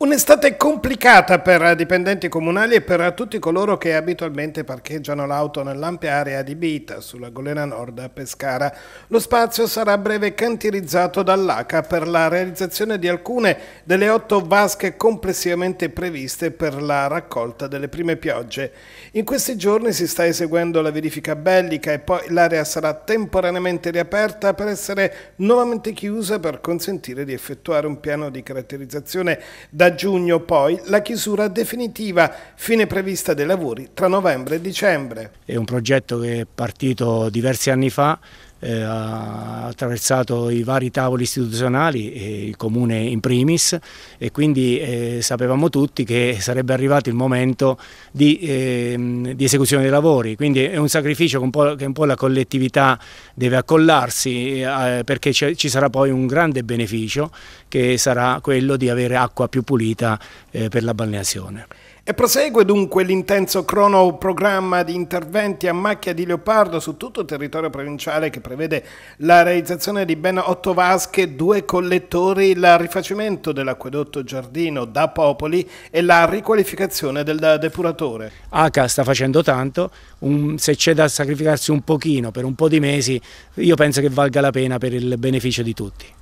Un'estate complicata per dipendenti comunali e per tutti coloro che abitualmente parcheggiano l'auto nell'ampia area adibita sulla Golena Nord a Pescara. Lo spazio sarà a breve cantirizzato dall'ACA per la realizzazione di alcune delle otto vasche complessivamente previste per la raccolta delle prime piogge. In questi giorni si sta eseguendo la verifica bellica e poi l'area sarà temporaneamente riaperta per essere nuovamente chiusa per consentire di effettuare un piano di caratterizzazione da giugno poi la chiusura definitiva, fine prevista dei lavori tra novembre e dicembre. È un progetto che è partito diversi anni fa, eh, ha attraversato i vari tavoli istituzionali, eh, il comune in primis, e quindi eh, sapevamo tutti che sarebbe arrivato il momento di, ehm, di, esecuzione dei lavori. Quindi è un sacrificio che un po', la collettività deve accollarsi eh, eh, perché ci sarà poi un grande beneficio che sarà quello di avere acqua più pulita eh, per la balneazione. E prosegue dunque l'intenso cronoprogramma di interventi a macchia di leopardo su tutto il territorio provinciale che prevede la realizzazione di ben otto vasche, due collettori, il rifacimento dell'acquedotto Giardino da Popoli e la riqualificazione del depuratore. ACA sta facendo tanto, un, se c'è da sacrificarsi un pochino per un po' di mesi, io penso che valga la pena per il beneficio di tutti.